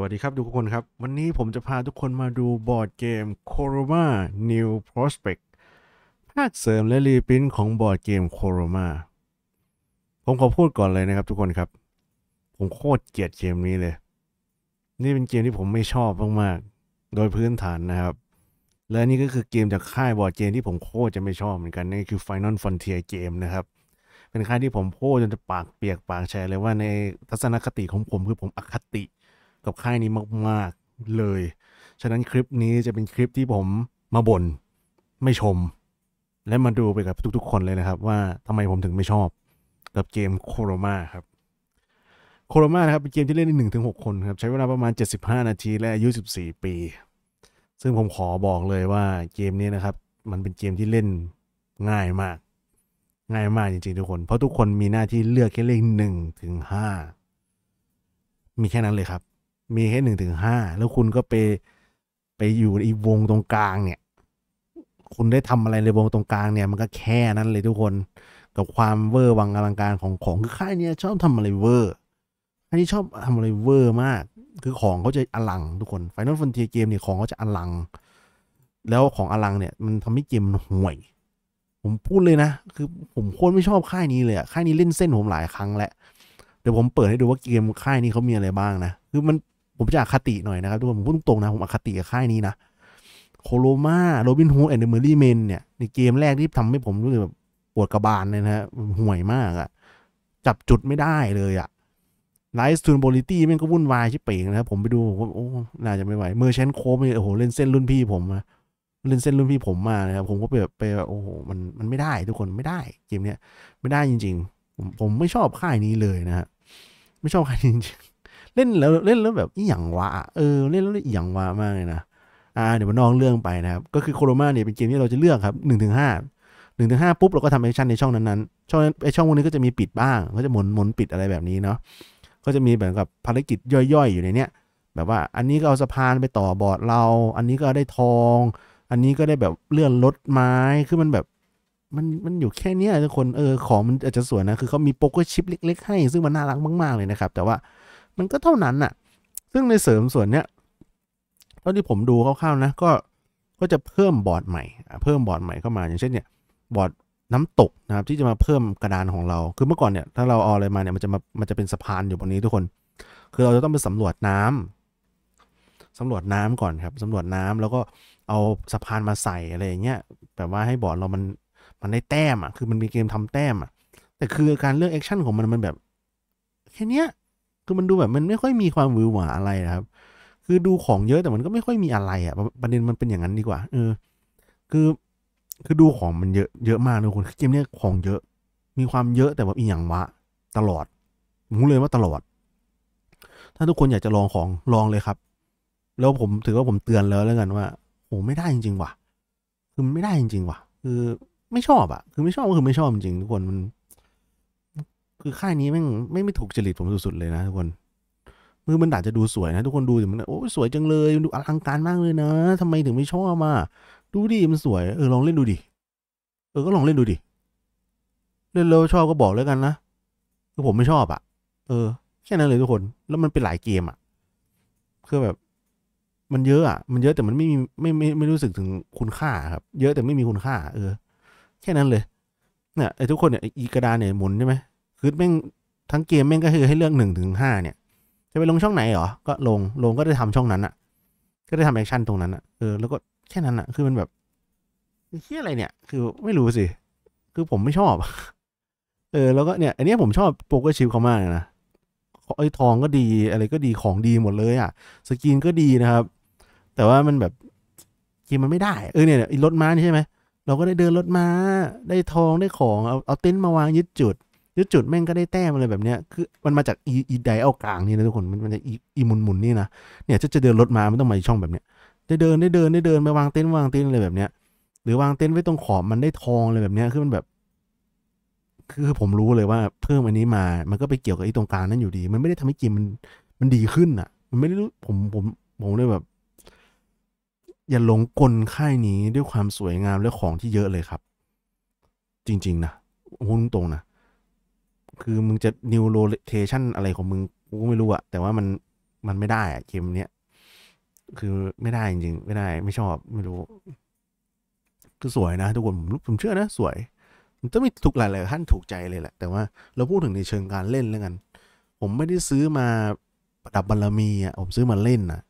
สวัสดีครับทุกคนครับ วันนี้ผมจะพาทุกคนมาดูบอร์ดเกม c o r o m a New Prospect ภาคเสริมและรีพิมพ์ของบอร์ดเกม c o r o m a ผมขอพูดก่อนเลยนะครับทุกคนครับ ผมโคตรเกลียดเกมนี้เลย นี่เป็นเกมที่ผมไม่ชอบมากๆโดยพื้นฐานนะครับ และนี่ก็คือเกมจากค่ายบอร์ดเกมที่ผมโคตรจะไม่ชอบเหมือนกัน นี่คือ Final Frontier เกมนะครับ เป็นค่ายที่ผมคตรจนจะปากเปียกปากแชร์เลยว่าในทัศนคติของผมคือผมอคติับค่ายนี้มากๆเลย ฉะนั้นคลิปนี้จะเป็นคลิปที่ผมมาบน่นไม่ชม และมาดูไปกับทุก ๆคนเลยนะครับ ว่าทำไมผมถึงไม่ชอบกับเกมโคโรมาครับโคโรมาครับเป็นเกมที่เล่นได้หนึ่งถึงหกคนครับใช้เวลาประมาณ75 นาทีและอายุ14 ปี ซึ่งผมขอบอกเลยว่าเกมนี้นะครับ มันเป็นเกมที่เล่นง่ายมาก ง่ายมากจริงๆทุกคนเพราะทุกคนมีหน้าที่เลือกแค่เลขหนึ่งถึงห้ามีแค่นั้นเลยครับมีแค่หนึ่งถึงห้า แล้วคุณก็ไปไปอยู่ในวงตรงกลางเนี่ย คุณได้ทำอะไรในวงตรงกลางเนี่ยมันก็แค่นั้นเลยทุกคน กับความเวอร์วังอลังการของของคือค่ายเนี่ยชอบทำอะไรเวอร์ อันนี้ชอบทำอะไรเวอร์มาก คือของเขาจะอลังทุกคนไฟนอลฟันเทียเกมเนี่ยของเขาจะอลัง แล้วของอลังเนี่ยมันทำให้เกมมันห่วย ผมพูดเลยนะ คือผมโคตรไม่ชอบค่ายนี้เลยค่ายนี้เล่นเส้นผมหลายครั้งแล้ว เดี๋ยวผมเปิดให้ดูว่าเกมค่ายนี้เขามีอะไรบ้างนะ คือมันผมจะอคติหน่อยนะครับทุกคนผมพูดตรงๆนะ ผมอคติกับค่ายนี้นะโคโลมาโรบินฮูดแอนด์เดอร์มอรี่เมนเนี่ย ในเกมแรกที่ทำให้ผมรู้สึกแบบปวดกระบาลเลยนะฮะห่วยมากอะจับจุดไม่ได้เลยอะไลฟ์สตูนโบลิตี้มันก็วุ่นวายชิเป่งนะครับ ผมไปดูผมโอ้น่าจะไม่ไหวเมอร์เชนโคฟเ่โอ้โหเล่นเส้นรุ่นพี่ผมนะเล่นเส้นรุ่นพี่ผมมานะครับ ผมก็ไปแบบไปโอ้โห มันมันไม่ได้ทุกคนไม่ได้เกมเนี้ยไม่ได้จริง ๆผมผมไม่ชอบค่ายนี้เลยนะฮะไม่ชอบค่ายนี้จริงเล่น แล้ว เล่น แล้วแบบอีหยังวะ เออเล่นแล้วอีหยังวะมากเลยนะอ่าเดี๋ยวมานอกเรื่องไปนะครับก็คือโคโรมาเนี่ยเป็นเกมที่เราจะเลือกครับหนึ่งถึงห้าหนึ่งถึงห้าปุ๊บเราก็ทำแอคชั่นในช่องนั้นๆช่องไอช่องพวกนี้ก็จะมีปิดบ้าง ก็จะหมุนหมุนปิดอะไรแบบนี้เนาะก็จะมีแบบกับภารกิจย่อยๆอยู่ในเนี้ยแบบว่าอันนี้ก็เอาสะพานไปต่อบอร์ดเรา อันนี้ก็ได้ทอง อันนี้ก็ได้แบบเลื่อนรถไม้คือมันแบบมันมันอยู่แค่นี้ทุกคนเออของมันอาจจะสวยนะคือเขามีโปกเกอร์ชิปเล็ก ๆ ให้ซึ่งมันน่ารักมากๆเลยนะครับ แต่ว่ามันก็เท่านั้นน่ะ ซึ่งในเสริมส่วนเนี้ย ตอนที่ผมดูคร่าวๆนะ ก็ ก็จะเพิ่มบอร์ดใหม่ เพิ่มบอร์ดใหม่เข้ามา อย่างเช่นเนี่ยบอร์ดน้ำตกนะครับ ที่จะมาเพิ่มกระดานของเรา คือเมื่อก่อนเนี่ย ถ้าเราเอาอะไรมาเนี่ยมันจะมา มันจะเป็นสะพานอยู่บนนี้ทุกคน คือเราจะต้องไปสำรวจน้ำ สำรวจน้ำก่อนครับ สำรวจน้ำแล้วก็เอาสะพานมาใส่อะไรเงี้ยแบบว่าให้บอร์ดเรามัน มันได้แต้มอ่ะ คือมันมีเกมทำแต้มอ่ะ แต่คือการเลือกแอคชั่นของมันมันแบบแค่เนี้ยคือมันดูแบบมันไม่ค่อยมีความวิวหวาอะไรนะครับ คือดูของเยอะแต่มันก็ไม่ค่อยมีอะไรอะ่ะ ประเด็นมันเป็นอย่างนั้นดีกว่า เออ คือ คือดูของมันเยอะ เยอะมากทุกคนเกมเนี้ยของเยอะ มีความเยอะแต่แบบอีหยังวะ ตลอดผมเลยว่าตลอด ถ้าทุกคนอยากจะลองของลองเลยครับ แล้วผมถือว่าผมเตือนแล้วแล้วกันว่า โหไม่ได้จริงๆว่ะ คือไม่ได้จริงๆว่ะ คือ ไม่ชอบอะ่ะ คือไม่ชอบก็คือไม่ชอบจริงทุกคนมันคือค่ายนี้แม่งไม่ไม่ถูกจริตผมสุด ๆ เลยนะทุกคนมือมันอาจจะดู สวยนะทุกคนดูมันโอ้สวยจังเลยดูอลังการมากเลยนะ ทำไมถึงไม่ชอบมา ดูดิมันสวยเออลองเล่นดูดิ เออก็ลองเล่นดูดิเล่นแล้วชอบก็บอกแล้วกันนะคือผมไม่ชอบอะ่ะ เออแค่นั้นเลยทุกคน แล้วมันเป็นหลายเกมอะ่ะคือแบบ มันเยอะอะ่ะมันเยอะแต่มันไม่มีไม่ไม่ไม่รู้สึกถึงคุณค่า ครับ เยอะแต่ไม่มีคุณค่า เออแค่นั้นเลยเนี่ยไอ้ทุกคนเนี่ยอีกระดาษเนี่ยหมุนใช่ไหมคือแม่งทั้งเกมแม่งก็คือให้เลือกหนึ่งถึงห้าเนี่ย จะไปลงช่องไหนหรอ ก็ลงลงก็ได้ทำช่องนั้นอะก็ได้ทำแอคชั่นตรงนั้นอะเออแล้วก็แค่นั้นอะคือมันแบบเฮียอะไรเนี่ยคือไม่รู้สิ คือผมไม่ชอบเออแล้วก็เนี่ย อันนี้ผมชอบโปเกรชิพเขามากนะไอ้ทองก็ดีอะไรก็ดีของดีหมดเลยอะสกินก็ดีนะครับ แต่ว่ามันแบบเกมมันไม่ได้เออเนี่ยรถม้านี่ใช่ไหมเราก็ได้เดินรถม้าได้ทองได้ของเอาเอาเต็นท์มาวางยึดจุดจุดแม่งก็ได้แต้มอะไรแบบเนี้ยคือ มันมาจากอีอีไดเอากลางนี่นะทุกคนมันมันจะอีอีหมุนหมุนนี่นะเนี่ย จะจะเดินรถมาไม่ต้องมาช่องแบบเนี้ยจะเดินได้เดินได้เดินไปวางเต็นท์วางเต็นท์อะไรแบบเนี้ยหรือวางเต็นท์ไว้ตรงขอบมันได้ทองอะไรแบบเนี้ยคือมันแบบ คือผมรู้เลยว่าเพิ่มอันนี้มา มันก็ไปเกี่ยวกับไอ้ตรงกลางนั่นอยู่ดีมันไม่ได้ทำให้เกมมันมันดีขึ้นอ่ะ มันไม่ได้รู้ผมผมผมเลยแบบ อย่าหลงกลค่ายนี้ด้วยความสวยงามและของที่เยอะเลยครับ จริงๆนะพูดตรงๆนะคือมึงจะนิวโรเทชันอะไรของมึงกูก็ไม่รู้อะแต่ว่ามันมันไม่ได้อะเกมเนี้ยคือไม่ได้จริงๆไม่ได้ ไม่ชอบไม่รู้คือสวยนะทุกคนผมผมเชื่อนะ สวย มันจะมีถูกหลายๆท่านถูกใจเลยแหละแต่ว่าเราพูดถึงในเชิงการเล่นแล้วกัน ผมไม่ได้ซื้อมาประดับบารรมีอ่ะผมซื้อมาเล่นนะ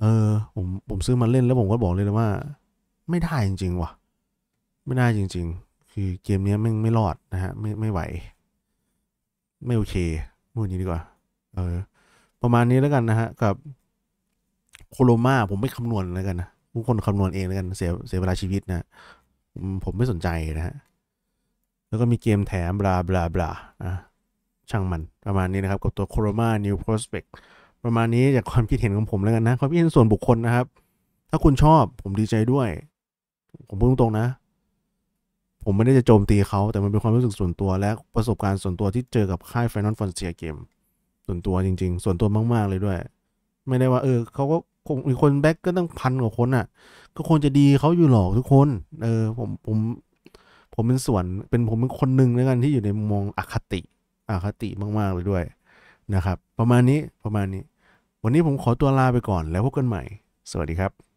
เออ ผมผมซื้อมาเล่นแล้วผมก็บอกเลยนะว่า ไม่ได้จริงๆว่ะ ไม่ได้จริง ๆ คือเกมนี้ไม่ไม่รอดนะฮะ ไม่ไม่ไหวไม่โอเคพูดอย่างนี้ดีกว่าเออประมาณนี้แล้วกันนะฮะกับโคโลมาผมไม่คำนวณแล้วกันนะผู้คนคำนวณเองแล้วกันเสียเสียเวลาชีวิตนะผมไม่สนใจนะฮะแล้วก็มีเกมแถม บลาบลาบลาอ่ะช่างมัน ประมาณนี้นะครับกับตัวโคโรมา New Prospect ประมาณนี้จากความคิดเห็นของผมแล้วกันนะความคิดเห็นส่วนบุคคลนะครับ ถ้าคุณชอบผมดีใจด้วย ผมพูดตรงๆนะผมไม่ได้จะโจมตีเขา แต่มันเป็นความรู้สึกส่วนตัวและประสบการณ์ส่วนตัวที่เจอกับค่าย f ฟน a ลฟอนเซียเกม m ส่วนตัวจริงๆ ส่วนตัวมากๆเลยด้วย ไม่ได้ว่าเออเขาก็คงมีคนแบ็กก็ตั้งพันกว่าคนอ่ะ ก็ควรจะดีเขาอยู่หรอกทุกคน เออผมผมผมเป็นส่วนเป็นผมเป็นคนหนึ่งแล้วกันที่อยู่ในมองอคติอคติมากๆเลยด้วยนะครับ ประมาณนี้ประมาณนี้ วันนี้ผมขอตัวลาไปก่อนแล้วพบกันใหม่ สวัสดีครับ